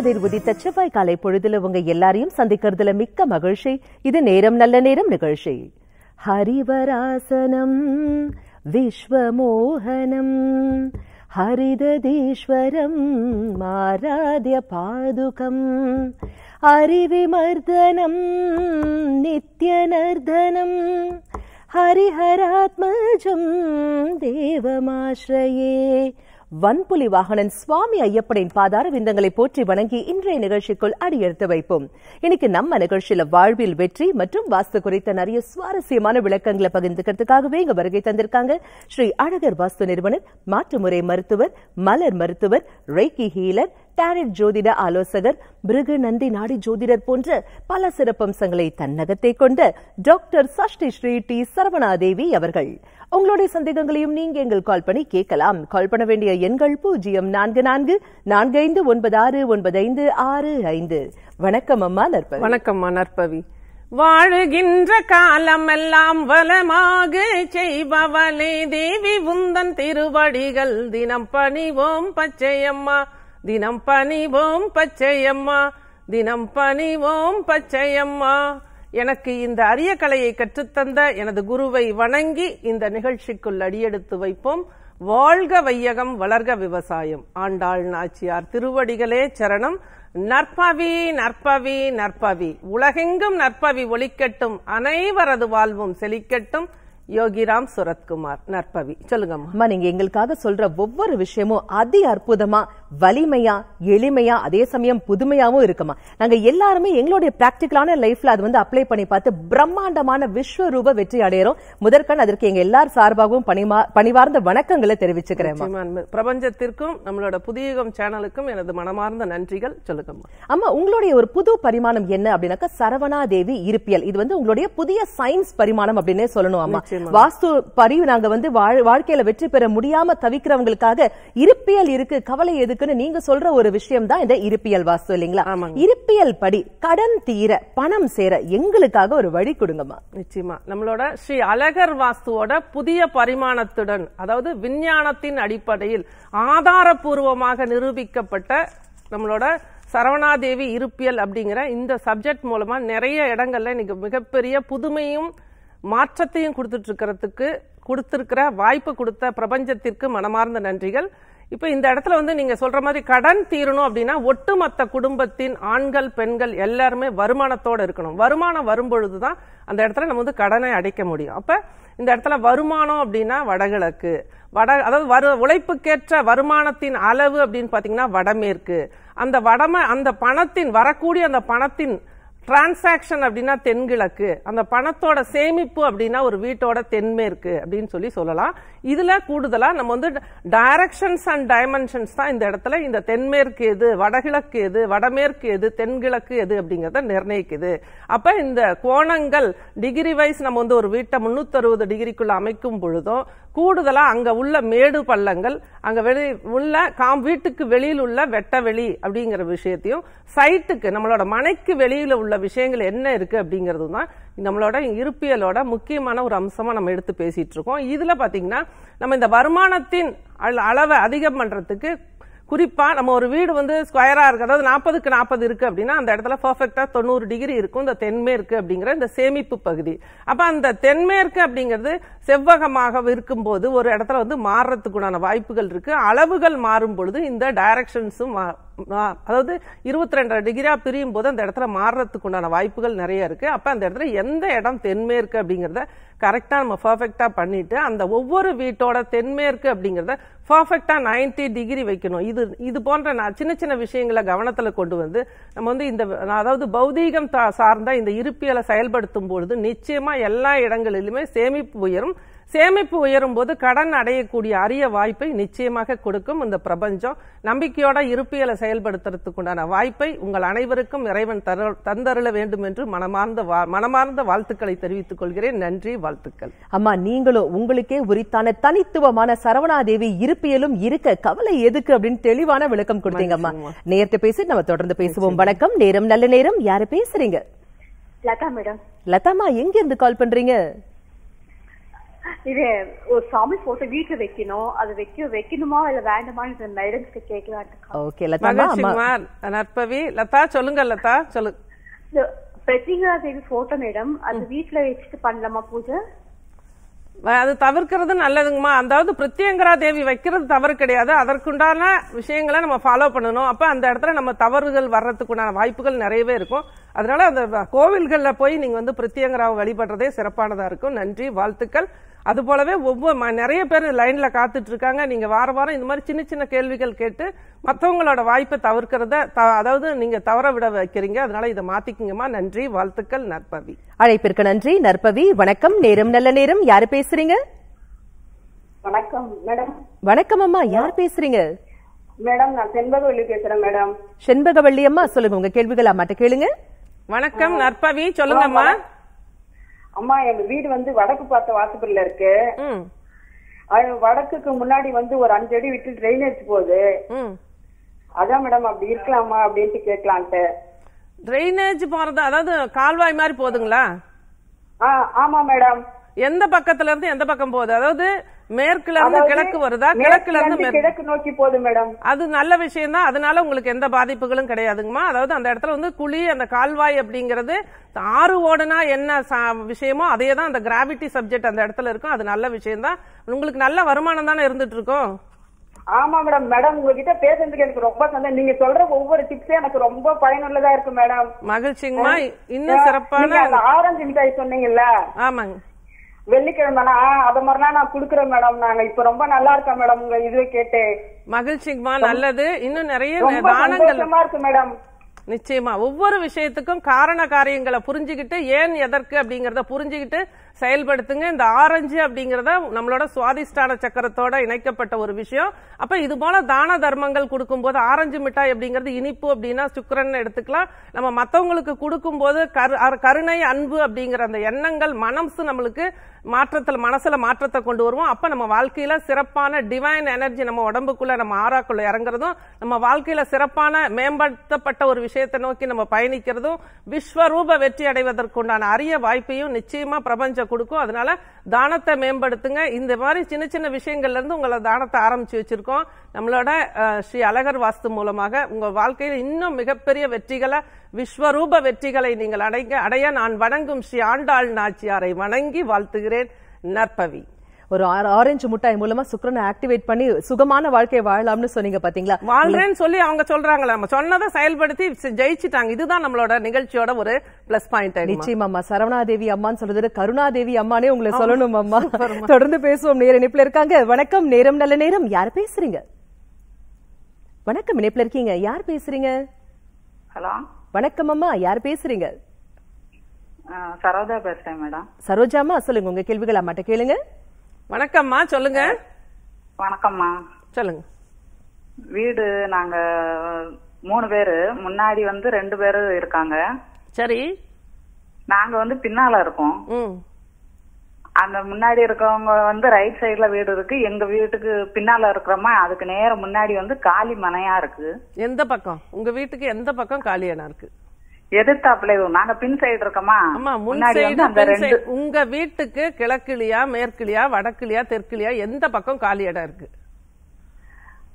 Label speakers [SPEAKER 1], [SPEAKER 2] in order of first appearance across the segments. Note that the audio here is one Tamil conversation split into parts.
[SPEAKER 1] கதிர் உதித்த செவ்வாய் காலை பொழுதுல உங்க எல்லாரையும் சந்திக்கிறதுல மிக்க மகிழ்ச்சி இது நேரம் நல்ல நேரம் நிகழ்ச்சி ஹரிவராசனம் விஸ்வமோகனம் ஹரிததீஸ்வரம் மாராத்ய பாதுகம் அறிவிமர்தனம் நித்யநர்தனம் ஹரிஹராத்மஜம் தேவமாஸ்ரயே வன்புலி வாகனன் சுவாமி ஐயப்பனின் பாதார விந்தங்களை போற்றி வணங்கி இன்றைய நிகழ்ச்சிக்குள் அடியெடுத்து வைப்போம் இன்னைக்கு நம்ம நிகழ்ச்சியில வாழ்வில் வெற்றி மற்றும் வாஸ்து குறித்த நிறைய சுவாரஸ்யமான விளக்கங்களை பகிர்ந்துக்கிறதுக்காகவே இங்க வருகை தந்திருக்காங்க ஸ்ரீ அழகர் வாஸ்து நிறுவனர் மாற்றுமுறை மருத்துவர் மலர் மருத்துவர் ரெய்கி ஹீலர் டேரட் ஜோதிட ஆலோசகர் பிருகு நந்தி நாடி ஜோதிடர் போன்ற பல சிறப்பம்சங்களை தன்னகத்தை கொண்ட டாக்டர் சஷ்டி ஸ்ரீ டி சரவணாதேவி அவர்கள் உங்களுடைய சந்தேகங்களையும் நீங்க எங்கள் கால் பண்ணி கேட்கலாம் கால் பண்ண வேண்டிய எண்கள் பூஜ்ஜியம் நான்கு நான்கு நான்கு ஐந்து ஒன்பது ஆறு ஒன்பது ஐந்து ஆறு ஐந்து வணக்கம் அம்மா நற்பவி வணக்கம்மா நற்பவி
[SPEAKER 2] வாழுகின்ற காலமெல்லாம் வளமாக செய்பவளே தேவி உந்தன் திருவடிகள் தினம் பணிவோம் பச்சையம்மா தினம் பணிவோம் பச்சையம்மா தினம் பணிவோம் பச்சையம்மா எனக்கு இந்த அரிய கலையை கற்றுத்தந்த எனது குருவை வணங்கி இந்த நிகழ்ச்சிக்குள் அடியெடுத்து வைப்போம் வாழ்க வையகம் வளர்க விவசாயம் ஆண்டாள் நாச்சியார் திருவடிகளே சரணம் நற்பவி நற்பவி நற்பவி உலகெங்கும் நற்பவி ஒலிக்கட்டும் அனைவரது வாழ்வும் செழிக்கட்டும் யோகிராம் சுரத்குமார் நற்பவி சொல்லுங்கம்மா
[SPEAKER 1] நீங்க எங்களுக்காக சொல்ற ஒவ்வொரு விஷயமும் அதி அற்புதமா வலிமையா எளிமையா அதே சமயம் புதுமையாவும் இருக்குமா நாங்க எல்லாருமே எங்களுடைய பிராக்டிக்கலான லைஃப்ல அது வந்து அப்ளை பண்ணி பார்த்து பிரம்மாண்டமான விஸ்வரூப வெற்றி அடையறோம் முதற்கண் அதற்கு எங்க எல்லார் சார்பாகவும் பணிவார்ந்த வணக்கங்களை தெரிவிச்சுக்கிறேன்
[SPEAKER 2] பிரபஞ்சத்திற்கும் நம்மளோட புதிய சேனலுக்கும் எனது மனமார்ந்த நன்றிகள் சொல்லுங்க
[SPEAKER 1] ஆமா உங்களுடைய ஒரு புது பரிமாணம் என்ன அப்படின்னாக்கா சரவணா தேவி இருப்பியல் இது வந்து உங்களுடைய புதிய சயின்ஸ் பரிமாணம் அப்படின்னே சொல்லணும் ஆமா வாஸ்து பரிவு நாங்க வந்து வாழ்க்கையில வெற்றி பெற முடியாம தவிக்கிறவங்களுக்காக இருப்பியல் இருக்கு கவலை எதுக்கு இருக்குன்னு நீங்க சொல்ற ஒரு விஷயம் தான் இந்த இருப்பியல் வாஸ்து இல்லைங்களா இருப்பியல் படி கடன் தீர பணம் சேர எங்களுக்காக ஒரு வழி கொடுங்கம்மா நிச்சயமா
[SPEAKER 2] நம்மளோட ஸ்ரீ அழகர் வாஸ்துவோட புதிய பரிமாணத்துடன் அதாவது விஞ்ஞானத்தின் அடிப்படையில் ஆதாரபூர்வமாக நிரூபிக்கப்பட்ட நம்மளோட சரவணாதேவி இருப்பியல் அப்படிங்கிற இந்த சப்ஜெக்ட் மூலமா நிறைய இடங்கள்ல இன்னைக்கு மிகப்பெரிய புதுமையும் மாற்றத்தையும் கொடுத்துட்டு இருக்கிறதுக்கு கொடுத்திருக்கிற வாய்ப்பு கொடுத்த பிரபஞ்சத்திற்கு மனமார்ந்த நன்றிகள் இப்போ இந்த இடத்துல வந்து நீங்க சொல்ற மாதிரி கடன் தீரணும் அப்படின்னா ஒட்டுமொத்த குடும்பத்தின் ஆண்கள் பெண்கள் எல்லாருமே வருமானத்தோட இருக்கணும் வருமானம் வரும்பொழுது தான் அந்த இடத்துல நம்ம வந்து கடனை அடைக்க முடியும் அப்ப இந்த இடத்துல வருமானம் அப்படின்னா வடகிழக்கு வட அதாவது வரு உழைப்புக்கேற்ற வருமானத்தின் அளவு அப்படின்னு பார்த்தீங்கன்னா வடமேற்கு அந்த வடம அந்த பணத்தின் வரக்கூடிய அந்த பணத்தின் டிரான்சாக்ஷன் அப்படின்னா தென்கிழக்கு அந்த பணத்தோட சேமிப்பு அப்படின்னா ஒரு வீட்டோட தென்மேற்கு அப்படின்னு சொல்லி சொல்லலாம் இதுல கூடுதலா நம்ம வந்து டைரக்ஷன்ஸ் அண்ட் டைமென்ஷன்ஸ் தான் இந்த இடத்துல இந்த தென்மேற்கு எது வடகிழக்கு எது வடமேற்கு எது தென்கிழக்கு எது அப்படிங்கிறத நிர்ணயிக்குது அப்ப இந்த கோணங்கள் டிகிரி வைஸ் நம்ம வந்து ஒரு வீட்டை முன்னூத்தி அறுபது டிகிரிக்குள்ள அமைக்கும் பொழுதும் கூடுதலாக அங்கே உள்ள மேடு பள்ளங்கள் அங்கே வெளி உள்ள காம் வீட்டுக்கு வெளியில் உள்ள வெட்டவெளி அப்படிங்கிற விஷயத்தையும் சைட்டுக்கு நம்மளோட மனைக்கு வெளியில் உள்ள விஷயங்கள் என்ன இருக்குது அப்படிங்கிறது தான் நம்மளோட இருப்பியலோட முக்கியமான ஒரு அம்சமாக நம்ம எடுத்து பேசிகிட்டு இருக்கோம் இதில் பார்த்தீங்கன்னா நம்ம இந்த வருமானத்தின் அளவை அதிகம் பண்ணுறதுக்கு குறிப்பாக நம்ம ஒரு வீடு வந்து ஸ்கொயராக இருக்குது அதாவது நாற்பதுக்கு நாற்பது இருக்குது அப்படின்னா அந்த இடத்துல பர்ஃபெக்டாக தொண்ணூறு டிகிரி இருக்கும் இந்த தென்மேற்கு அப்படிங்கிற இந்த சேமிப்பு பகுதி அப்போ அந்த தென்மேற்கு அப்படிங்கிறது செவ்வகமாக இருக்கும்போது ஒரு இடத்துல வந்து மாறுறதுக்குண்டான வாய்ப்புகள் இருக்குது அளவுகள் மாறும் பொழுது இந்த டைரக்ஷன்ஸும் அதாவது இருபத்தி ரெண்டரை டிகிரியா பிரியும் போது அந்த இடத்துல மாறுறதுக்குண்டான வாய்ப்புகள் நிறைய இருக்கு அப்ப அந்த இடத்துல எந்த இடம் தென்மேற்கு அப்படிங்கிறத கரெக்டாக நம்ம பர்ஃபெக்டாக பண்ணிவிட்டு அந்த ஒவ்வொரு வீட்டோட தென்மேற்கு அப்படிங்கிறத பர்ஃபெக்டாக நைன்டி டிகிரி வைக்கணும் இது இது போன்ற நான் சின்ன சின்ன விஷயங்களை கவனத்தில் கொண்டு வந்து நம்ம வந்து இந்த அதாவது பௌதீகம் சார்ந்த இந்த இருப்பியலை செயல்படுத்தும் பொழுது நிச்சயமாக எல்லா இடங்களிலுமே சேமிப்பு உயரும் சேமிப்பு உயரும் போது கடன் அடையக்கூடிய அரிய வாய்ப்பை நிச்சயமாக கொடுக்கும் இந்த பிரபஞ்சம் நம்பிக்கையோட இருப்பியலை செயல்படுத்துறதுக்குண்டான வாய்ப்பை உங்கள் அனைவருக்கும் இறைவன் தர தந்தருள வேண்டும் என்று மனமார்ந்த மனமார்ந்த வாழ்த்துக்களை தெரிவித்துக் கொள்கிறேன் நன்றி
[SPEAKER 1] வாழ்த்துக்கள் அம்மா நீங்களும் உங்களுக்கே உரித்தான தனித்துவமான சரவணாதேவி இருப்பியலும் இருக்க கவலை எதுக்கு அப்படின்னு தெளிவான விளக்கம் கொடுத்தீங்க அம்மா நேரத்தை பேசி நம்ம தொடர்ந்து பேசுவோம் வணக்கம் நேரம் நல்ல நேரம் யாரு பேசுறீங்க லதா மேடம் லதாமா எங்க இருந்து கால் பண்றீங்க
[SPEAKER 3] இது ஒரு சாமி போட்டோ வீட்டுல வைக்கணும் அது வைக்க வைக்கணுமா இல்ல வேண்டுமா
[SPEAKER 2] ஓகே நற்பவி லதா சொல்லுங்க லதா சொல்லுங்க
[SPEAKER 3] பிரதிகா தேவி போட்டோ மேடம் அது வீட்டுல வச்சுட்டு பண்ணலாமா
[SPEAKER 2] பூஜை அது தவிர்க்கிறது நல்லதுங்கம்மா அதாவது பிரத்யங்கரா தேவி வைக்கிறது தவறு கிடையாது அதற்குண்டான விஷயங்களை நம்ம ஃபாலோ பண்ணணும் அப்ப அந்த இடத்துல நம்ம தவறுகள் வர்றதுக்குண்டான வாய்ப்புகள் நிறையவே இருக்கும் அதனால அந்த கோவில்களில் போய் நீங்க வந்து பிரத்யங்கராவை வழிபடுறதே சிறப்பானதா இருக்கும் நன்றி வாழ்த்துக்கள் அது போலவே ஒவ்வொரு நிறைய பேர் லைன்ல காத்துட்டு இருக்காங்க நீங்க வார வாரம் இந்த மாதிரி சின்ன சின்ன கேள்விகள் கேட்டு மற்றவங்களோட வாய்ப்பை தவிர்க்கிறத அதாவது நீங்க தவற விட வைக்கிறீங்க அதனால இதை மாத்திக்கிங்கம்மா நன்றி வாழ்த்துக்கள் நற்பவி
[SPEAKER 1] அழைப்பிற்கு நன்றி நற்பவி வணக்கம் நேரம் நல்ல நேரம் யாரு பேசுறீங்க
[SPEAKER 2] வணக்கம்
[SPEAKER 3] மேடம்
[SPEAKER 1] வணக்கம் அம்மா யார் பேசுறீங்க
[SPEAKER 3] மேடம் நான் செண்பகவல்லி பேசுறேன் மேடம்
[SPEAKER 1] செண்பகவள்ளி அம்மா சொல்லுங்க உங்க கேள்விகள் அம்மாட்ட கேளுங்க
[SPEAKER 3] வணக்கம் நற்பவி சொல்லுங்கம்மா அம்மா எங்க வீடு வந்து வடக்கு பார்த்த வாசப்படியில இருக்கு வடக்குக்கு முன்னாடி வந்து ஒரு அஞ்சு அடி விட்டு ட்ரைனேஜ் போகுது அதான் மேடம் அப்படி இருக்கலாமா அப்படின்ட்டு கேட்கலான்ட்டு
[SPEAKER 2] ட்ரைனேஜ் போறது அதாவது கால்வாய் மாதிரி போகுதுங்களா ஆமா மேடம் எந்த பக்கத்துல இருந்து எந்த பக்கம் போகுது அதாவது மேற்குல இருந்து கிழக்கு வருதா கிழக்குல இருந்து கிழக்கு நோக்கி போகுது மேடம் அது நல்ல விஷயம் தான் அதனால உங்களுக்கு எந்த பாதிப்புகளும் கிடையாதுங்கம்மா அதாவது அந்த இடத்துல வந்து குழி அந்த கால்வாய் அப்படிங்கிறது ஆறு ஓடனா என்ன விஷயமோ அதே தான் அந்த கிராவிட்டி சப்ஜெக்ட் அந்த இடத்துல இருக்கும் அது நல்ல விஷயம் தான் உங்களுக்கு நல்ல வருமானம் தானே இருந்துட்டு இருக்கோம்
[SPEAKER 3] ஆமா மேடம் மேடம் உங்ககிட்ட பேசுறதுக்கு எனக்கு ரொம்ப சந்தோஷம் நீங்க சொல்ற ஒவ்வொரு டிப்ஸே எனக்கு ரொம்ப பயனுள்ளதா இருக்கும்
[SPEAKER 2] மேடம் மகிழ்ச்சிங்கம்மா இன்னும் சிறப்பான
[SPEAKER 3] ஆரஞ்சு மிட்டாய் சொன்னீங்கல்ல ஆமாங்க வெள்ளிக்கிழமை அத நான் குடுக்கறேன் மேடம் நாங்க இப்ப ரொம்ப நல்லா மேடம்
[SPEAKER 2] நல்லது இன்னும் நிறைய தானங்கள் இருக்கு மேடம் நிச்சயமா ஒவ்வொரு விஷயத்துக்கும் காரண காரியங்களை புரிஞ்சுக்கிட்டு ஏன் எதற்கு அப்படிங்கறத புரிஞ்சுக்கிட்டு செயல்படுத்துங்க இந்த ஆரஞ்சு அப்படிங்கிறத நம்மளோட சுவாதிஷ்டான சக்கரத்தோட இணைக்கப்பட்ட ஒரு விஷயம் அப்ப இது போல தான தர்மங்கள் கொடுக்கும்போது ஆரஞ்சு மிட்டாய் அப்படிங்கிறது இனிப்பு அப்படின்னா சுக்கரன் எடுத்துக்கலாம் நம்ம மற்றவங்களுக்கு கொடுக்கும்போது கருணை அன்பு அப்படிங்கிற அந்த எண்ணங்கள் மனசு நம்மளுக்கு மாற்றத்தில் மனசுல மாற்றத்தை கொண்டு வருவோம் அப்ப நம்ம வாழ்க்கையில சிறப்பான டிவைன் எனர்ஜி நம்ம உடம்புக்குள்ள நம்ம ஆறாக்குள்ள இறங்குறதும் நம்ம வாழ்க்கையில சிறப்பான மேம்படுத்தப்பட்ட ஒரு விஷயத்தை நோக்கி நம்ம பயணிக்கிறதும் விஸ்வரூப வெற்றி அடைவதற்குண்டான அரிய வாய்ப்பையும் நிச்சயமா பிரபஞ்சம் கொஞ்சம் கொடுக்கும் அதனால தானத்தை மேம்படுத்துங்க இந்த மாதிரி சின்ன சின்ன விஷயங்கள்ல இருந்து உங்களை தானத்தை ஆரம்பிச்சு வச்சிருக்கோம் நம்மளோட ஸ்ரீ அழகர் வாஸ்து மூலமாக உங்க வாழ்க்கையில இன்னும் மிகப்பெரிய வெற்றிகளை விஸ்வரூப வெற்றிகளை நீங்கள் அடைங்க அடைய நான் வணங்கும் ஸ்ரீ ஆண்டாள் நாச்சியாரை வணங்கி வாழ்த்துகிறேன் நற்பவி
[SPEAKER 1] ஒரு ஆரஞ்சு முட்டாய் மூலமா சுக்கரனை ஆக்டிவேட் பண்ணி சுகமான வாழ்க்கையை வாழலாம்னு சொன்னீங்க பாத்தீங்களா வாழ்றேன்னு
[SPEAKER 2] சொல்லி அவங்க சொல்றாங்களா நம்ம சொன்னதை செயல்படுத்தி ஜெயிச்சுட்டாங்க இதுதான் நம்மளோட நிகழ்ச்சியோட ஒரு பிளஸ் பாயிண்ட் நிச்சயம்
[SPEAKER 1] அம்மா சரவணாதேவி அம்மான்னு சொல்றது கருணாதேவி அம்மானே உங்களை சொல்லணும் அம்மா தொடர்ந்து பேசுவோம் நேர இணைப்புல இருக்காங்க வணக்கம் நேரம் நல்ல நேரம் யார் பேசுறீங்க வணக்கம் இணைப்புல இருக்கீங்க யார் பேசுறீங்க ஹலோ வணக்கம் அம்மா யார் பேசுறீங்க
[SPEAKER 3] சரோஜா பேசுறேன் மேடம்
[SPEAKER 1] சரோஜாமா சொல்லுங்க உங்க கேள்விகள் அம்மாட்ட கேளுங்க
[SPEAKER 3] வணக்கம்மா சொல்லுங்க வணக்கம்மா சொல்லுங்க வீடு நாங்க மூணு பேரு முன்னாடி வந்து ரெண்டு பேரு இருக்காங்க சரி நாங்க வந்து பின்னால இருக்கோம் அந்த முன்னாடி இருக்கவங்க வந்து ரைட் சைடுல வீடு இருக்கு எங்க வீட்டுக்கு பின்னால இருக்கிறோமா அதுக்கு நேரம் முன்னாடி வந்து காலி மனையா இருக்கு
[SPEAKER 2] எந்த பக்கம் உங்க வீட்டுக்கு எந்த பக்கம் காலியானா இருக்கு
[SPEAKER 3] எதிர்த்தாப்புல நாங்க பின் சைடு இருக்கோமா
[SPEAKER 2] உங்க வீட்டுக்கு கிழக்கிலியா மேற்கிலியா வடக்கிலியா தெற்கிலியா எந்த பக்கம் காலி இடம் இருக்கு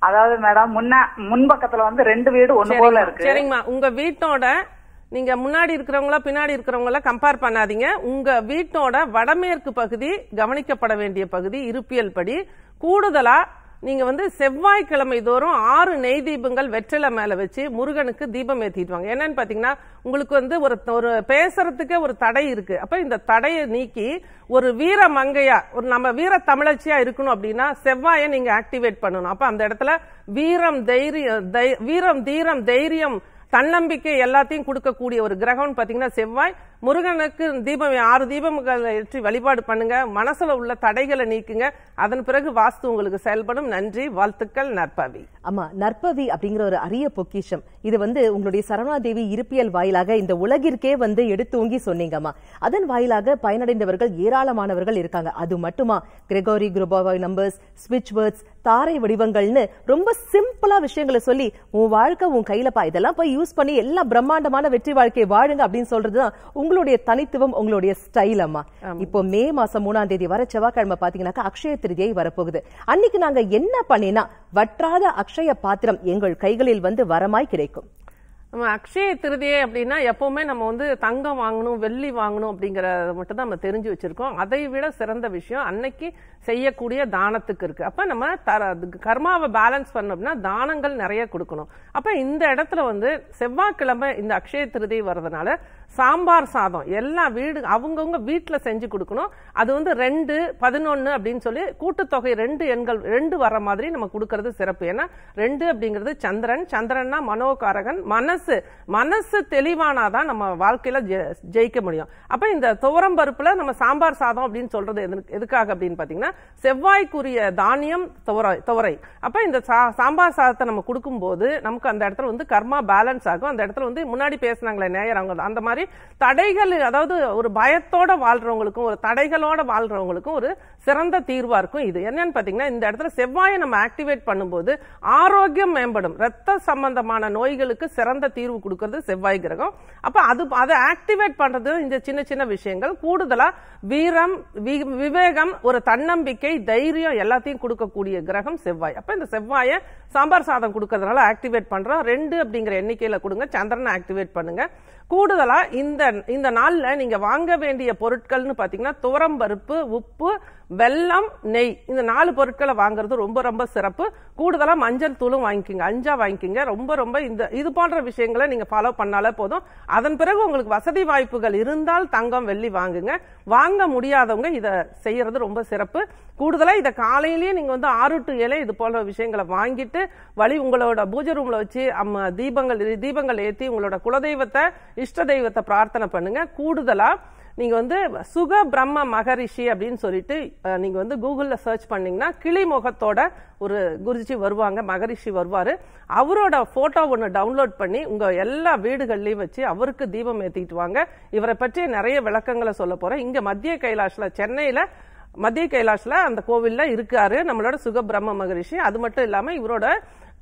[SPEAKER 3] அதாவது மேடம் முன்ன முன்பக்கத்துல வந்து ரெண்டு வீடு ஒண்ணு போல இருக்கு சரிங்கம்மா
[SPEAKER 2] உங்க வீட்டோட நீங்க முன்னாடி இருக்கிறவங்களா பின்னாடி இருக்கிறவங்கள கம்பேர் பண்ணாதீங்க உங்க வீட்டோட வடமேற்கு பகுதி கவனிக்கப்பட வேண்டிய பகுதி இருப்பியல் படி கூடுதலா நீங்கள் வந்து செவ்வாய்க்கிழமை தோறும் ஆறு நெய் தீபங்கள் வெற்றிலை மேலே வச்சு முருகனுக்கு தீபம் ஏற்றிட்டு வாங்க என்னன்னு பார்த்தீங்கன்னா உங்களுக்கு வந்து ஒரு ஒரு பேசுறதுக்கே ஒரு தடை இருக்குது அப்போ இந்த தடையை நீக்கி ஒரு வீர மங்கையா ஒரு நம்ம வீர தமிழச்சியாக இருக்கணும் அப்படின்னா செவ்வாயை நீங்கள் ஆக்டிவேட் பண்ணணும் அப்போ அந்த இடத்துல வீரம் தைரியம் வீரம் தீரம் தைரியம் தன்னம்பிக்கை எல்லாத்தையும் கொடுக்கக்கூடிய ஒரு கிரகம்னு பார்த்தீங்கன்னா செவ்வாய் முருகனுக்கு தீபம் ஆறு தீபங்களை ஏற்றி வழிபாடு பண்ணுங்க மனசுல உள்ள தடைகளை நீக்குங்க அதன் பிறகு வாஸ்து உங்களுக்கு செயல்படும் நன்றி வாழ்த்துக்கள் நற்பவி
[SPEAKER 1] ஆமா நற்பவி அப்படிங்கிற ஒரு அரிய பொக்கிஷம் இது வந்து உங்களுடைய சரவணாதேவி இருப்பியல் வாயிலாக இந்த உலகிற்கே வந்து எடுத்தூங்கி சொன்னீங்கம்மா அதன் வாயிலாக பயனடைந்தவர்கள் ஏராளமானவர்கள் இருக்காங்க அது மட்டுமா கிரெகோரி குருபாவாய் நம்பர்ஸ் ஸ்விட்ச் வேர்ட்ஸ் தாரை வடிவங்கள்னு ரொம்ப சிம்பிளா விஷயங்களை சொல்லி உன் வாழ்க்கை உன் கையில பா இதெல்லாம் போய் யூஸ் பண்ணி எல்லாம் பிரம்மாண்டமான வெற்றி வாழ்க்கையை வாழுங்க அப்படின்னு சொல்றதுதான் உங்களுடைய தனித்துவம் உங்களுடைய ஸ்டைல் அம்மா இப்போ மே மாசம் மூணாம் தேதி வர செவ்வாய்க்கிழமை பாத்தீங்கன்னாக்கா அக்ஷய திருதியை வரப்போகுது அன்னைக்கு நாங்க என்ன பண்ணினா வற்றாத அக்ஷய பாத்திரம் எங்கள் கைகளில் வந்து வரமாய் கிடைக்கும்
[SPEAKER 2] நம்ம அக்ஷய திருதியை அப்படின்னா எப்பவுமே நம்ம வந்து தங்கம் வாங்கணும் வெள்ளி வாங்கணும் அப்படிங்கிறத மட்டும் தான் நம்ம தெரிஞ்சு வச்சிருக்கோம் அதை விட சிறந்த விஷயம் அன்னைக்கு செய்யக்கூடிய தானத்துக்கு இருக்கு அப்ப நம்ம தர கர்மாவை பேலன்ஸ் பண்ணோம்னா தானங்கள் நிறைய கொடுக்கணும் அப்ப இந்த இடத்துல வந்து செவ்வாய்க்கிழமை இந்த அக்ஷய திருதி வர்றதுனால சாம்பார் சாதம் எல்லா வீடு அவங்கவுங்க வீட்டில் செஞ்சு கொடுக்கணும் அது வந்து ரெண்டு பதினொன்று அப்படின்னு சொல்லி கூட்டுத்தொகை ரெண்டு எண்கள் ரெண்டு வர மாதிரி நம்ம கொடுக்கறது சிறப்பு ஏன்னா ரெண்டு அப்படிங்கிறது சந்திரன் சந்திரன்னா மனோகாரகன் மனசு மனசு தெளிவானாதான் நம்ம வாழ்க்கையில் ஜெயிக்க முடியும் அப்போ இந்த துவரம் பருப்பில் நம்ம சாம்பார் சாதம் அப்படின்னு சொல்றது எதுக்காக அப்படின்னு பார்த்தீங்கன்னா செவ்வாய்க்குரிய தானியம் துவரை துவரை அப்போ இந்த சாம்பார் சாதத்தை நம்ம கொடுக்கும்போது நமக்கு அந்த இடத்துல வந்து கர்மா பேலன்ஸ் ஆகும் அந்த இடத்துல வந்து முன்னாடி பேசினாங்களே நேயர் அவங்க அந்த மாதிரி மாதிரி தடைகள் அதாவது ஒரு பயத்தோட வாழ்றவங்களுக்கும் ஒரு தடைகளோட வாழ்றவங்களுக்கும் ஒரு சிறந்த தீர்வா இருக்கும் இது என்னன்னு பாத்தீங்கன்னா இந்த இடத்துல செவ்வாயை நம்ம ஆக்டிவேட் பண்ணும்போது ஆரோக்கியம் மேம்படும் ரத்த சம்பந்தமான நோய்களுக்கு சிறந்த தீர்வு கொடுக்கறது செவ்வாய் கிரகம் அப்ப அது அதை ஆக்டிவேட் பண்றது இந்த சின்ன சின்ன விஷயங்கள் கூடுதலா வீரம் விவேகம் ஒரு தன்னம்பிக்கை தைரியம் எல்லாத்தையும் கொடுக்கக்கூடிய கிரகம் செவ்வாய் அப்ப இந்த செவ்வாயை சாம்பார் சாதம் கொடுக்கறதுனால ஆக்டிவேட் பண்றோம் ரெண்டு அப்படிங்கிற எண்ணிக்கையில கொடுங்க சந்திரனை ஆக்டிவேட் பண்ணுங்க கூடுதலாக இந்த இந்த நாளில் நீங்கள் வாங்க வேண்டிய பொருட்கள்னு பார்த்தீங்கன்னா துவரம் பருப்பு உப்பு வெல்லம் நெய் இந்த நாலு பொருட்களை வாங்குறது ரொம்ப ரொம்ப சிறப்பு கூடுதலாக மஞ்சள் தூளும் வாங்கிக்கோங்க அஞ்சா வாங்கிக்கோங்க ரொம்ப ரொம்ப இந்த இது போன்ற விஷயங்களை நீங்கள் ஃபாலோ பண்ணாலே போதும் அதன் பிறகு உங்களுக்கு வசதி வாய்ப்புகள் இருந்தால் தங்கம் வெள்ளி வாங்குங்க வாங்க முடியாதவங்க இதை செய்யறது ரொம்ப சிறப்பு கூடுதலாக இதை காலையிலேயே நீங்கள் வந்து ஆறு டு ஏழை இது போன்ற விஷயங்களை வாங்கிட்டு வழி உங்களோட பூஜை ரூமில் வச்சு அம்ம தீபங்கள் தீபங்கள் ஏற்றி உங்களோட குலதெய்வத்தை இஷ்ட தெய்வத்தை பிரார்த்தனை பண்ணுங்க கூடுதலாக நீங்கள் வந்து சுக பிரம்ம மகரிஷி அப்படின்னு சொல்லிட்டு நீங்கள் வந்து கூகுளில் சர்ச் பண்ணிங்கன்னா கிளி முகத்தோட ஒரு குருஜி வருவாங்க மகரிஷி வருவார் அவரோட ஃபோட்டோ ஒன்று டவுன்லோட் பண்ணி உங்கள் எல்லா வீடுகள்லையும் வச்சு அவருக்கு தீபம் ஏற்றிட்டு வாங்க இவரை பற்றி நிறைய விளக்கங்களை சொல்ல போகிறேன் இங்கே மத்திய கைலாஷில் சென்னையில் மத்திய கைலாஷில் அந்த கோவிலில் இருக்காரு நம்மளோட சுக பிரம்ம மகரிஷி அது மட்டும் இல்லாமல் இவரோட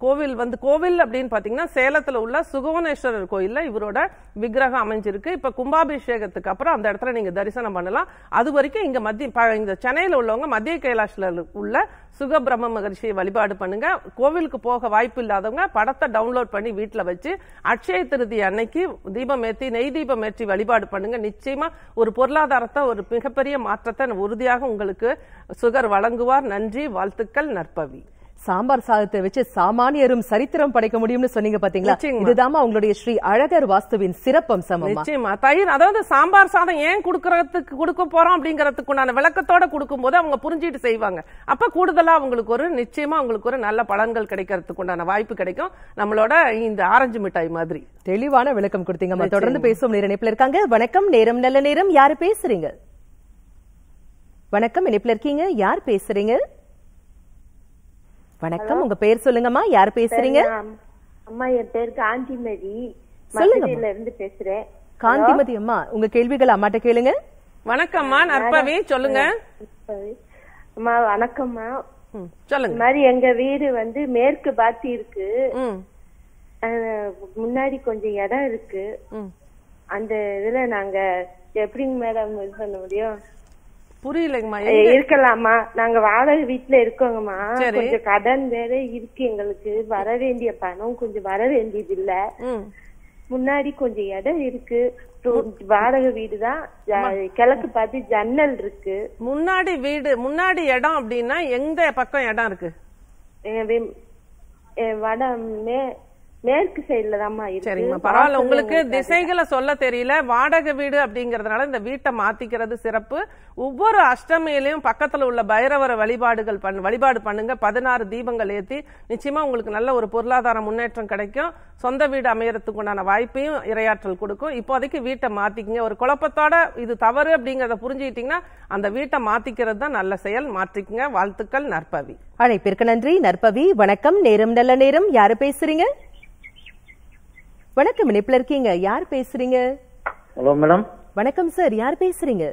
[SPEAKER 2] கோவில் வந்து கோவில் அப்படின்னு பார்த்தீங்கன்னா சேலத்தில் உள்ள சுகவனேஸ்வரர் கோயிலில் இவரோட விக்கிரகம் அமைஞ்சிருக்கு இப்போ கும்பாபிஷேகத்துக்கு அப்புறம் அந்த இடத்துல நீங்கள் தரிசனம் பண்ணலாம் அது வரைக்கும் இங்கே மத்திய இந்த சென்னையில் உள்ளவங்க மத்திய கைலாஷில் உள்ள சுகபிரம்ம மகரிஷியை வழிபாடு பண்ணுங்க கோவிலுக்கு போக வாய்ப்பு இல்லாதவங்க படத்தை டவுன்லோட் பண்ணி வீட்டில் வச்சு அக்ஷய திருதி அன்னைக்கு தீபம் ஏற்றி நெய் தீபம் ஏற்றி வழிபாடு பண்ணுங்க நிச்சயமா ஒரு பொருளாதாரத்தை ஒரு மிகப்பெரிய மாற்றத்தை உறுதியாக உங்களுக்கு சுகர் வழங்குவார் நன்றி வாழ்த்துக்கள் நற்பவி
[SPEAKER 1] சாம்பார் சாதத்தை வச்சு சாமானியரும் சரித்திரம் படைக்க முடியும்னு சொன்னீங்க பாத்தீங்களா இதுதான் அவங்களுடைய ஸ்ரீ அழகர் வாஸ்துவின் சிறப்பம் நிச்சயமா
[SPEAKER 2] தயிர் அதாவது சாம்பார் சாதம் ஏன் குடுக்கறதுக்கு கொடுக்க போறோம் அப்படிங்கறதுக்கு உண்டான விளக்கத்தோட கொடுக்கும் போது அவங்க புரிஞ்சிட்டு செய்வாங்க அப்ப கூடுதலா அவங்களுக்கு ஒரு நிச்சயமா அவங்களுக்கு ஒரு நல்ல பலன்கள் கிடைக்கிறதுக்கு உண்டான வாய்ப்பு கிடைக்கும் நம்மளோட இந்த ஆரஞ்சு மிட்டாய் மாதிரி தெளிவான விளக்கம் கொடுத்தீங்க தொடர்ந்து பேசும்
[SPEAKER 1] நேர இணைப்புல இருக்காங்க வணக்கம் நேரம் நல்ல நேரம் யாரு பேசுறீங்க வணக்கம் இணைப்புல இருக்கீங்க யார் பேசுறீங்க வணக்கம் உங்க பேர் சொல்லுங்கம்மா யார் பேசுறீங்க
[SPEAKER 2] அம்மா என் பேர் காந்திமதி சொல்லுங்க இருந்து பேசுறேன்
[SPEAKER 1] காந்திமதி அம்மா உங்க கேள்விகள் அம்மாட்ட கேளுங்க
[SPEAKER 2] வணக்கம்மா நற்பவி சொல்லுங்க
[SPEAKER 1] அம்மா வணக்கம்மா சொல்லுங்க மாதிரி எங்க வீடு வந்து
[SPEAKER 3] மேற்கு பாத்தி இருக்கு முன்னாடி கொஞ்சம் இடம் இருக்கு அந்த இதுல நாங்க எப்படிங்க மேடம் இது பண்ண முடியும் புரியலங்கம்மா இருக்கலாமா நாங்க வாடகை வீட்டுல இருக்கோங்கம்மா கொஞ்சம் கடன் வேற இருக்கு எங்களுக்கு வர வேண்டிய பணம் கொஞ்சம் வர வேண்டியது இல்ல முன்னாடி கொஞ்சம் இடம் இருக்கு வாடகை வீடுதான் கிழக்கு பார்த்து ஜன்னல் இருக்கு
[SPEAKER 2] முன்னாடி வீடு முன்னாடி இடம் அப்படின்னா எங்க பக்கம் இடம் இருக்கு
[SPEAKER 3] வடமே மேற்கு சைடுல சரிங்கம்மா பரவாயில்ல உங்களுக்கு திசைகளை
[SPEAKER 2] சொல்ல தெரியல வாடகை வீடு அப்படிங்கறதுனால இந்த வீட்டை மாத்திக்கிறது சிறப்பு ஒவ்வொரு அஷ்டமியிலையும் பக்கத்துல உள்ள பைரவர வழிபாடுகள் பண் வழிபாடு பண்ணுங்க பதினாறு தீபங்கள் ஏத்தி நிச்சயமா உங்களுக்கு நல்ல ஒரு பொருளாதார முன்னேற்றம் கிடைக்கும் சொந்த வீடு அமையறதுக்கு உண்டான வாய்ப்பையும் இரையாற்றல் கொடுக்கும் இப்போதைக்கு வீட்டை மாத்திக்கங்க ஒரு குழப்பத்தோட இது தவறு அப்படிங்கறத புரிஞ்சுக்கிட்டீங்கன்னா அந்த வீட்டை மாத்திக்கிறது தான் நல்ல செயல் மாற்றிக்குங்க வாழ்த்துக்கள் நற்பவி
[SPEAKER 1] அழைப்பிற்கு நன்றி நற்பவி வணக்கம் நேரம் நல்ல நேரம் யாரு பேசுறீங்க வணக்கம் இணைப்புல இருக்கீங்க யார் பேசுறீங்க ஹலோ மேடம் வணக்கம் சார் யார் பேசுறீங்க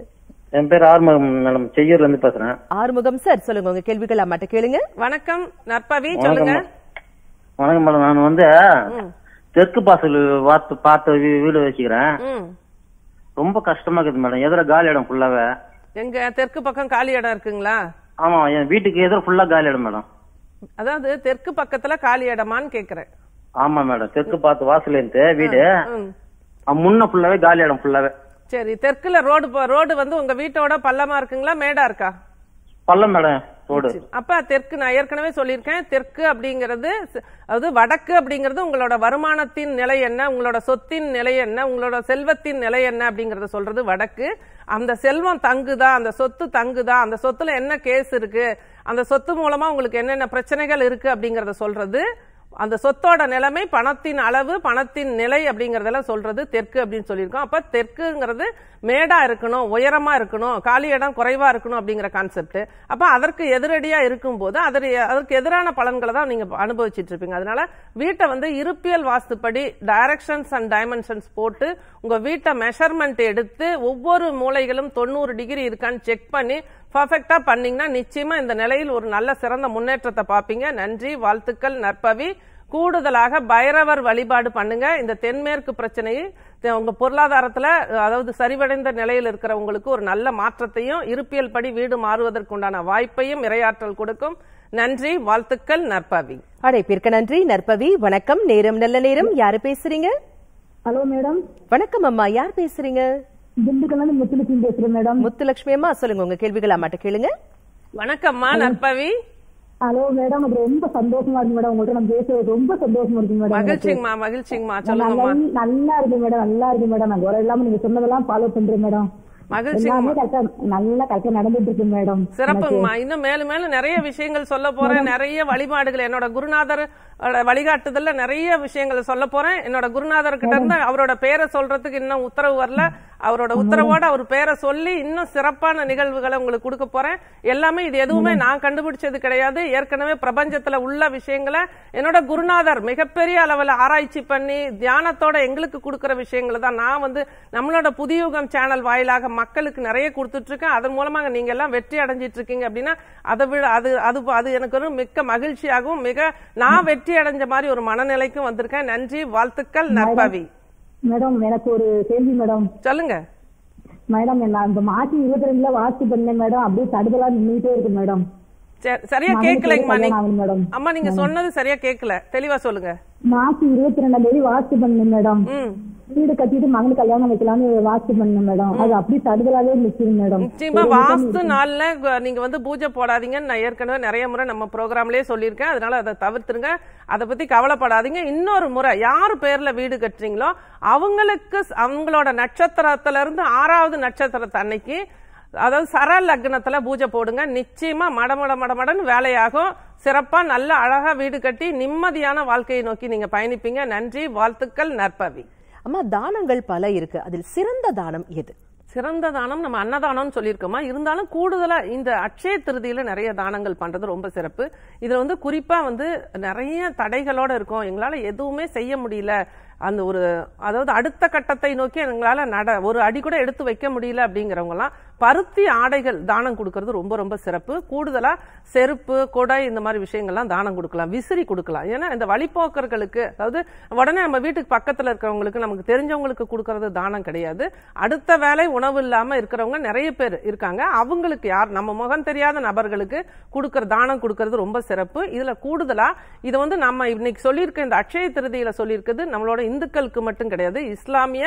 [SPEAKER 1] என் பேர் ஆறுமுகம் மேடம்
[SPEAKER 3] செய்யூர்ல இருந்து பேசுறேன்
[SPEAKER 1] ஆறுமுகம் சார் சொல்லுங்க உங்க கேள்விகள் மட்டும் கேளுங்க வணக்கம் நற்பவி சொல்லுங்க
[SPEAKER 3] வணக்கம் மேடம் நான் வந்து தெற்கு பாசல் வாத்து பார்த்து வீடு வச்சுக்கிறேன் ரொம்ப கஷ்டமா இருக்குது மேடம் எதிர காலி இடம் ஃபுல்லாவே
[SPEAKER 2] எங்க தெற்கு பக்கம் காலி இடம் இருக்குங்களா
[SPEAKER 3] ஆமா என் வீட்டுக்கு எதிர ஃபுல்லா காலி இடம் மேடம்
[SPEAKER 2] அதாவது தெற்கு பக்கத்துல காலி இடமான்னு கேக்குறேன்
[SPEAKER 3] ஆமா மேடம் தெற்கு பார்த்து வாசலேருந்து வீடு முன்ன ஃபுல்லாவே காலி இடம் ஃபுல்லாவே
[SPEAKER 2] சரி தெற்குல ரோடு ரோடு வந்து உங்க வீட்டோட பள்ளமா இருக்குங்களா மேடா இருக்கா பள்ளம் மேடம் ரோடு அப்ப தெற்கு நான் ஏற்கனவே சொல்லிருக்கேன் தெற்கு அப்படிங்கிறது அதாவது வடக்கு அப்படிங்கிறது உங்களோட வருமானத்தின் நிலை என்ன உங்களோட சொத்தின் நிலை என்ன உங்களோட செல்வத்தின் நிலை என்ன அப்படிங்கறத சொல்றது வடக்கு அந்த செல்வம் தங்குதா அந்த சொத்து தங்குதா அந்த சொத்துல என்ன கேஸ் இருக்கு அந்த சொத்து மூலமா உங்களுக்கு என்னென்ன பிரச்சனைகள் இருக்கு அப்படிங்கறத சொல்றது அந்த சொத்தோட நிலைமை பணத்தின் அளவு பணத்தின் நிலை அப்படிங்கறதெல்லாம் சொல்றது தெற்கு அப்படின்னு சொல்லியிருக்கோம் அப்ப தெற்குங்கிறது மேடா இருக்கணும் உயரமா இருக்கணும் காலி இடம் குறைவா இருக்கணும் அப்படிங்கிற கான்செப்ட் அப்ப அதற்கு எதிரடியா இருக்கும் போது அதற்கு எதிரான பலன்களை தான் நீங்க அனுபவிச்சுட்டு இருப்பீங்க அதனால வீட்டை வந்து இருப்பியல் வாஸ்துப்படி டைரக்ஷன்ஸ் அண்ட் டைமென்ஷன்ஸ் போட்டு உங்க வீட்டை மெஷர்மெண்ட் எடுத்து ஒவ்வொரு மூலைகளும் தொண்ணூறு டிகிரி இருக்கான்னு செக் பண்ணி பர்ஃபெக்டாக பண்ணீங்கன்னா நிச்சயமாக இந்த நிலையில் ஒரு நல்ல சிறந்த முன்னேற்றத்தை பார்ப்பீங்க நன்றி வாழ்த்துக்கள் நற்பவி கூடுதலாக பைரவர் வழிபாடு பண்ணுங்க இந்த தென்மேற்கு பிரச்சனையை உங்க பொருளாதாரத்தில் அதாவது சரிவடைந்த நிலையில் இருக்கிறவங்களுக்கு ஒரு நல்ல மாற்றத்தையும் இருப்பியல் படி வீடு மாறுவதற்குண்டான வாய்ப்பையும் இரையாற்றல் கொடுக்கும் நன்றி வாழ்த்துக்கள் நற்பவி
[SPEAKER 1] அழைப்பிற்கு நன்றி நற்பவி வணக்கம் நேரம் நல்ல நேரம் யாரு பேசுறீங்க ஹலோ மேடம் வணக்கம் அம்மா யார் பேசுறீங்க திண்டுக்கல்ல முத்துலட்சுமி பேசுறேன் மேடம் முத்துலட்சுமி அம்மா சொல்லுங்க உங்க கேள்விகள் மட்டும் கேளுங்க
[SPEAKER 2] வணக்கம்மா நற்பவி
[SPEAKER 1] ஹலோ மேடம் அது ரொம்ப சந்தோஷமா இருக்கு மேடம்
[SPEAKER 3] உங்கள்ட்ட நம்ம பேசுறது ரொம்ப சந்தோஷமா இருக்கு மேடம் மகிழ்ச்சிங்கம்மா மகிழ்ச்சிங்கம்மா நல்லா இருக்கு மேடம் நல்லா இருக்கு மேடம் நான் குறை இல்லாம நீங்க சொன்னதெல்லாம் ஃபாலோ பண்றேன் மேடம் மகிழ்ச்சி
[SPEAKER 2] இன்னும் மேலும் மேலும் நிறைய விஷயங்கள் சொல்ல போறேன் நிறைய வழிபாடுகள் என்னோட குருநாதர் வழிகாட்டுதல்ல நிறைய விஷயங்களை சொல்ல போறேன் என்னோட குருநாதர் கிட்ட இருந்து அவரோட பேரை சொல்றதுக்கு இன்னும் உத்தரவு வரல அவரோட உத்தரவோட அவர் பேரை சொல்லி இன்னும் சிறப்பான நிகழ்வுகளை உங்களுக்கு கொடுக்க போறேன் எல்லாமே இது எதுவுமே நான் கண்டுபிடிச்சது கிடையாது ஏற்கனவே பிரபஞ்சத்துல உள்ள விஷயங்களை என்னோட குருநாதர் மிகப்பெரிய அளவில் ஆராய்ச்சி பண்ணி தியானத்தோட எங்களுக்கு கொடுக்குற விஷயங்களை தான் நான் வந்து நம்மளோட புதியுகம் சேனல் வாயிலாக மக்களுக்கு நிறைய கொடுத்துட்டு இருக்கேன் அதன் மூலமாக நீங்க எல்லாம் வெற்றி அடைஞ்சிட்டு இருக்கீங்க அப்படின்னா அதை விட அது அது அது எனக்கு ஒரு மிக்க மகிழ்ச்சியாகவும் மிக நான் வெற்றி அடைஞ்ச மாதிரி ஒரு மனநிலைக்கும் வந்திருக்கேன் நன்றி வாழ்த்துக்கள் நற்பவி
[SPEAKER 3] மேடம் எனக்கு ஒரு கேள்வி மேடம் சொல்லுங்க மேடம் என்ன இந்த மாசி இருபத்தி ரெண்டுல வாசி பண்ணேன் மேடம் அப்படியே தடுதலா நின்றுட்டே இருக்கு மேடம்
[SPEAKER 2] சரியா கேட்கலைங்கம்மா மேடம் அம்மா நீங்க சொன்னது சரியா கேட்கல தெளிவா சொல்லுங்க
[SPEAKER 3] மார்ச் இருபத்தி ரெண்டாம் தேதி வாட்ச் பண்ணேன் மேடம் வீடு கட்டிட்டு மகன் கல்யாணம் வைக்கலாம்னு வாஸ்து பண்ணு மேடம் அது அப்படி தடுதலாவே நிச்சயம் மேடம் நிச்சயமா வாஸ்து
[SPEAKER 2] நாள்ல நீங்க வந்து பூஜை போடாதீங்கன்னு நான் ஏற்கனவே நிறைய முறை நம்ம ப்ரோக்ராம்லயே சொல்லியிருக்கேன் அதனால அதை தவிர்த்துருங்க அதை பத்தி கவலைப்படாதீங்க இன்னொரு முறை யார் பேர்ல வீடு கட்டுறீங்களோ அவங்களுக்கு அவங்களோட நட்சத்திரத்துல இருந்து ஆறாவது நட்சத்திரத்தை அன்னைக்கு அதாவது சர லக்னத்தில் பூஜை போடுங்க நிச்சயமாக மடமட மடமடன்னு வேலையாகும் சிறப்பாக நல்ல அழகாக வீடு கட்டி நிம்மதியான வாழ்க்கையை நோக்கி நீங்கள் பயணிப்பீங்க நன்றி வாழ்த்துக்கள் நற்பவி
[SPEAKER 1] அம்மா தானங்கள் பல இருக்கு அதில் சிறந்த தானம் எது
[SPEAKER 2] சிறந்த தானம் நம்ம அன்னதானம்னு சொல்லியிருக்கோமா இருந்தாலும் கூடுதலாக இந்த அட்சய திருதியில் நிறைய தானங்கள் பண்ணுறது ரொம்ப சிறப்பு இதில் வந்து குறிப்பாக வந்து நிறைய தடைகளோடு இருக்கும் எங்களால் எதுவுமே செய்ய முடியல அந்த ஒரு அதாவது அடுத்த கட்டத்தை நோக்கி எங்களால் நட ஒரு அடி கூட எடுத்து வைக்க முடியல அப்படிங்கிறவங்கலாம் பருத்தி ஆடைகள் தானம் கொடுக்கறது ரொம்ப ரொம்ப சிறப்பு கூடுதலாக செருப்பு கொடை இந்த மாதிரி விஷயங்கள்லாம் தானம் கொடுக்கலாம் விசிறி கொடுக்கலாம் ஏன்னா இந்த வழிபோக்கர்களுக்கு அதாவது உடனே நம்ம வீட்டுக்கு பக்கத்தில் இருக்கிறவங்களுக்கு நமக்கு தெரிஞ்சவங்களுக்கு கொடுக்கறது தானம் கிடையாது அடுத்த வேலை உணவு இல்லாமல் இருக்கிறவங்க நிறைய பேர் இருக்காங்க அவங்களுக்கு யார் நம்ம முகம் தெரியாத நபர்களுக்கு கொடுக்குற தானம் கொடுக்கறது ரொம்ப சிறப்பு இதில் கூடுதலாக இதை வந்து நம்ம இன்னைக்கு சொல்லியிருக்க இந்த அக்ஷய திருதியில் சொல்லியிருக்கிறது நம்மளோட இந்துக்களுக்கு மட்டும் கிடையாது இஸ்லாமிய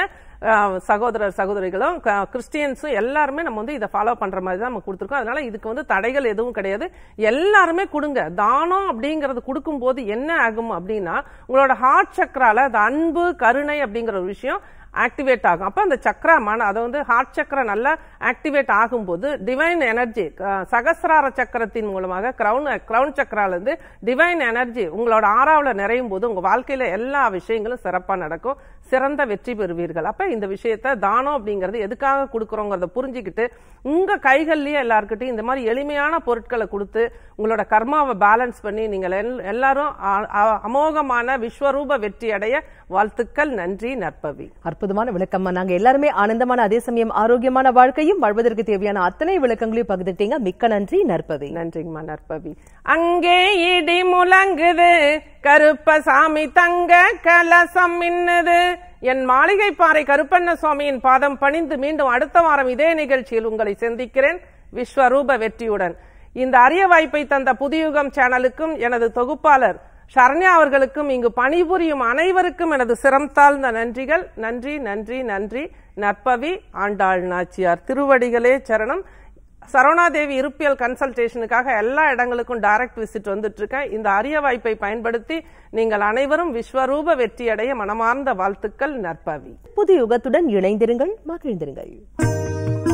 [SPEAKER 2] சகோதரர் சகோதரிகளும் கிறிஸ்டியன்ஸும் எல்லாருமே நம்ம வந்து இதை ஃபாலோ பண்ற மாதிரி தான் நம்ம கொடுத்துருக்கோம் அதனால இதுக்கு வந்து தடைகள் எதுவும் கிடையாது எல்லாருமே கொடுங்க தானம் அப்படிங்கிறது போது என்ன ஆகும் அப்படின்னா உங்களோட ஹார்ட் சக்கரால அது அன்பு கருணை அப்படிங்கிற ஒரு விஷயம் ஆக்டிவேட் ஆகும் அப்போ அந்த சக்கரமான அதை வந்து ஹார்ட் சக்கரம் நல்லா ஆக்டிவேட் ஆகும்போது டிவைன் எனர்ஜி சகசிரார சக்கரத்தின் மூலமாக க்ரௌன் க்ரௌன் சக்கராலேருந்து டிவைன் எனர்ஜி உங்களோட ஆறாவில் நிறையும் போது உங்கள் வாழ்க்கையில் எல்லா விஷயங்களும் சிறப்பாக நடக்கும் சிறந்த வெற்றி பெறுவீர்கள் அப்போ இந்த விஷயத்த தானம் அப்படிங்கிறது எதுக்காக கொடுக்குறோங்கிறத புரிஞ்சுக்கிட்டு உங்கள் கைகள்லேயே எல்லாருக்கிட்டையும் இந்த மாதிரி எளிமையான பொருட்களை கொடுத்து உங்களோட கர்மாவை பேலன்ஸ் பண்ணி நீங்கள் எல் எல்லாரும் அமோகமான விஸ்வரூப வெற்றி அடைய வாழ்த்துக்கள் நன்றி நற்பவி
[SPEAKER 1] அற்புதமான விளக்கம் நாங்க எல்லாருமே ஆனந்தமான அதே சமயம் ஆரோக்கியமான வாழ்க்கையும் வாழ்வதற்கு தேவையான அத்தனை விளக்கங்களையும் பகிர்ந்துட்டீங்க மிக்க நன்றி நற்பவி நன்றிங்கம்மா நற்பவி
[SPEAKER 2] அங்கே இடி முழங்குது கருப்பசாமி தங்க கலசம் மின்னது என் மாளிகை பாறை கருப்பண்ண சுவாமியின் பாதம் பணிந்து மீண்டும் அடுத்த வாரம் இதே நிகழ்ச்சியில் உங்களை சந்திக்கிறேன் விஸ்வரூப வெற்றியுடன் இந்த அரிய வாய்ப்பை தந்த புதியுகம் சேனலுக்கும் எனது தொகுப்பாளர் சரண்யா அவர்களுக்கும் இங்கு பணிபுரியும் அனைவருக்கும் எனது சிரம் தாழ்ந்த நன்றிகள் நன்றி நன்றி நன்றி நற்பவி ஆண்டாள் நாச்சியார் திருவடிகளே சரணம் சரவணாதேவி இருப்பியல் கன்சல்டேஷனுக்காக எல்லா இடங்களுக்கும் டைரக்ட் விசிட் வந்துட்டு இருக்கேன் இந்த அரிய வாய்ப்பை பயன்படுத்தி நீங்கள் அனைவரும் விஸ்வரூப வெற்றியடைய மனமார்ந்த வாழ்த்துக்கள் நற்பவி
[SPEAKER 1] புது யுகத்துடன் இணைந்திருங்கள் மகிழ்ந்திருங்கள்